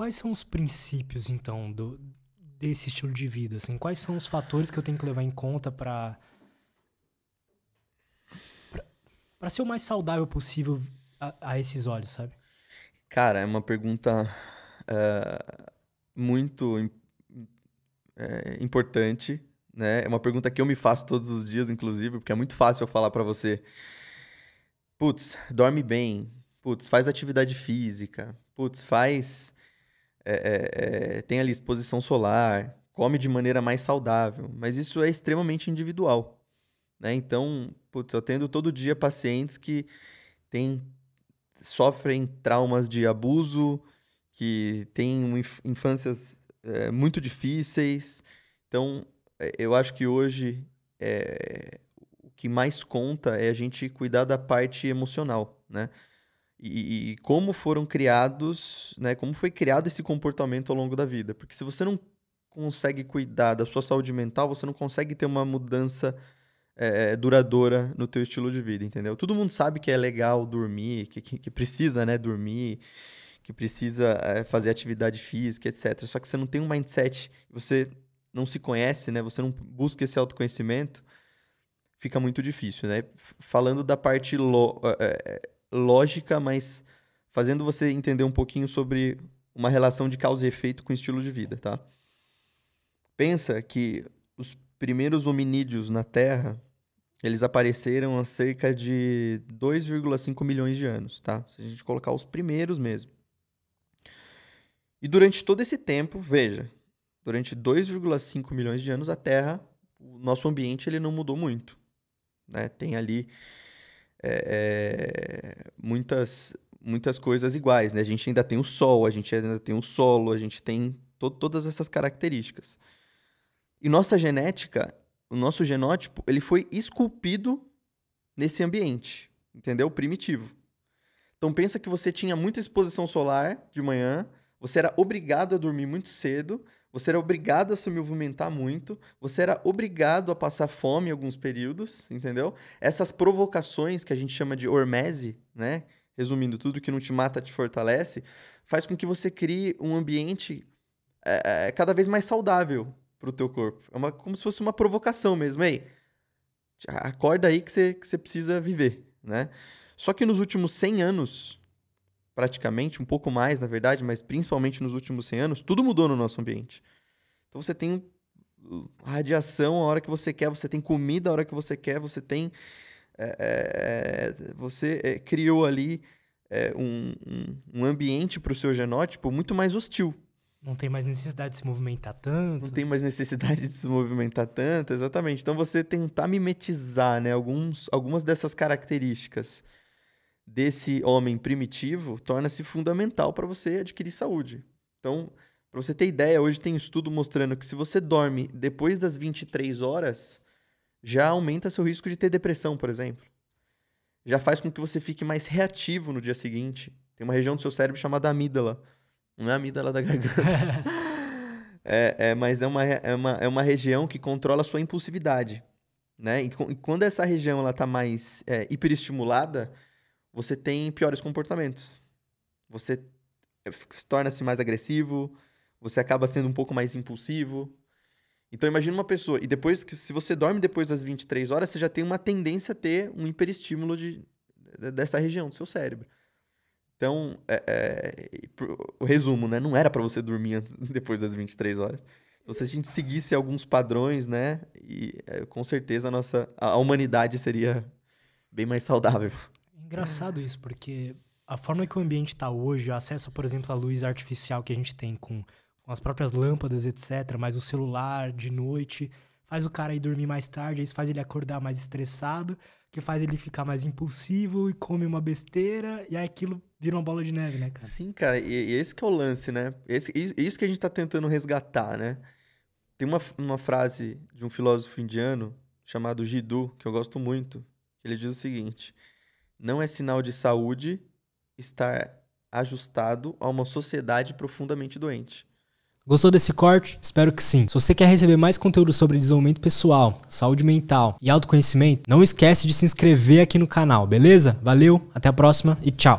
quais são os princípios, então, do, desse estilo de vida? Assim? Quais são os fatores que eu tenho que levar em conta para para ser o mais saudável possível a, a, esses olhos, sabe? Cara, é uma pergunta uh, muito é, importante, né? É uma pergunta que eu me faço todos os dias, inclusive, porque é muito fácil eu falar para você, putz, dorme bem, putz, faz atividade física, putz, faz é, é, é, tem ali exposição solar, come de maneira mais saudável, mas isso é extremamente individual. Né? Então, putz, eu tendo todo dia pacientes que sofrem traumas de abuso, que têm infâncias é, muito difíceis. Então, é, eu acho que hoje é, o que mais conta é a gente cuidar da parte emocional, né? e, e, como foram criados, né? Como foi criado esse comportamento ao longo da vida. Porque se você não consegue cuidar da sua saúde mental, você não consegue ter uma mudança é, duradoura no teu estilo de vida, entendeu? Todo mundo sabe que é legal dormir, que, que, que precisa, né, dormir, que precisa é, fazer atividade física, etc. Só que você não tem um mindset, você não se conhece, né? Você não busca esse autoconhecimento, fica muito difícil, né? Falando da parte lo, é, lógica, mas fazendo você entender um pouquinho sobre uma relação de causa e efeito com o estilo de vida, tá? Pensa que os primeiros hominídeos na Terra, eles apareceram há cerca de 2,5 milhões de anos, tá? Se a gente colocar os primeiros mesmo. E durante todo esse tempo, veja, durante 2,5 milhões de anos a Terra, o nosso ambiente ele não mudou muito, né? Tem ali é, é, muitas, muitas coisas iguais, né? A gente ainda tem o sol, a gente ainda tem o solo, a gente tem to todas essas características. E nossa genética, o nosso genótipo, ele foi esculpido nesse ambiente, entendeu? Primitivo. Então pensa que você tinha muita exposição solar de manhã, você era obrigado a dormir muito cedo, você era obrigado a se movimentar muito, você era obrigado a passar fome em alguns períodos, entendeu? Essas provocações que a gente chama de hormese, né? Resumindo, tudo que não te mata te fortalece, faz com que você crie um ambiente é, é, cada vez mais saudável para o teu corpo. É uma, como se fosse uma provocação mesmo. Ei, acorda aí que você, que precisa viver, né? Só que nos últimos 100 anos, praticamente, um pouco mais, na verdade, mas principalmente nos últimos 100 anos, tudo mudou no nosso ambiente. Então você tem uh, radiação a hora que você quer, você tem comida a hora que você quer, você tem. É, é, você é, criou ali um, um, ambiente para o seu genótipo muito mais hostil. Não tem mais necessidade de se movimentar tanto. Não tem mais necessidade de se movimentar tanto, exatamente. Então você tentar mimetizar né, alguns, algumas dessas características desse homem primitivo torna-se fundamental para você adquirir saúde. Então, para você ter ideia, hoje tem um estudo mostrando que se você dorme depois das 23 horas, já aumenta seu risco de ter depressão, por exemplo. Já faz com que você fique mais reativo no dia seguinte. Tem uma região do seu cérebro chamada amígdala. Não é amígdala da garganta. é, é, mas é uma, é, uma, é uma região que controla a sua impulsividade. Né? E, quando essa região está mais é, hiperestimulada, você tem piores comportamentos. Você eh, se torna-se mais agressivo, você acaba sendo um pouco mais impulsivo. Então imagina uma pessoa, e depois que se você dorme depois das 23 horas, você já tem uma tendência a ter um hiperestímulo de, dessa região do seu cérebro. Então, é, é, o resumo, né? Não era para você dormir antes, depois das 23 horas. Então, se a gente seguisse alguns padrões, né? E, é, com certeza a nossa a humanidade seria bem mais saudável. Engraçado isso, porque a forma que o ambiente está hoje, o acesso, por exemplo, à luz artificial que a gente tem com, com as próprias lâmpadas, etc., mas o celular de noite faz o cara ir dormir mais tarde, isso faz ele acordar mais estressado, que faz ele ficar mais impulsivo e come uma besteira, e aí aquilo vira uma bola de neve, né, cara? Sim, cara, e, e esse que é o lance, né? Esse, isso que a gente está tentando resgatar, né? Tem uma, uma frase de um filósofo indiano chamado Jiddu, que eu gosto muito, que ele diz o seguinte: não é sinal de saúde estar ajustado a uma sociedade profundamente doente. Gostou desse corte? Espero que sim. Se você quer receber mais conteúdo sobre desenvolvimento pessoal, saúde mental e autoconhecimento, não esquece de se inscrever aqui no canal, beleza? Valeu, até a próxima e tchau.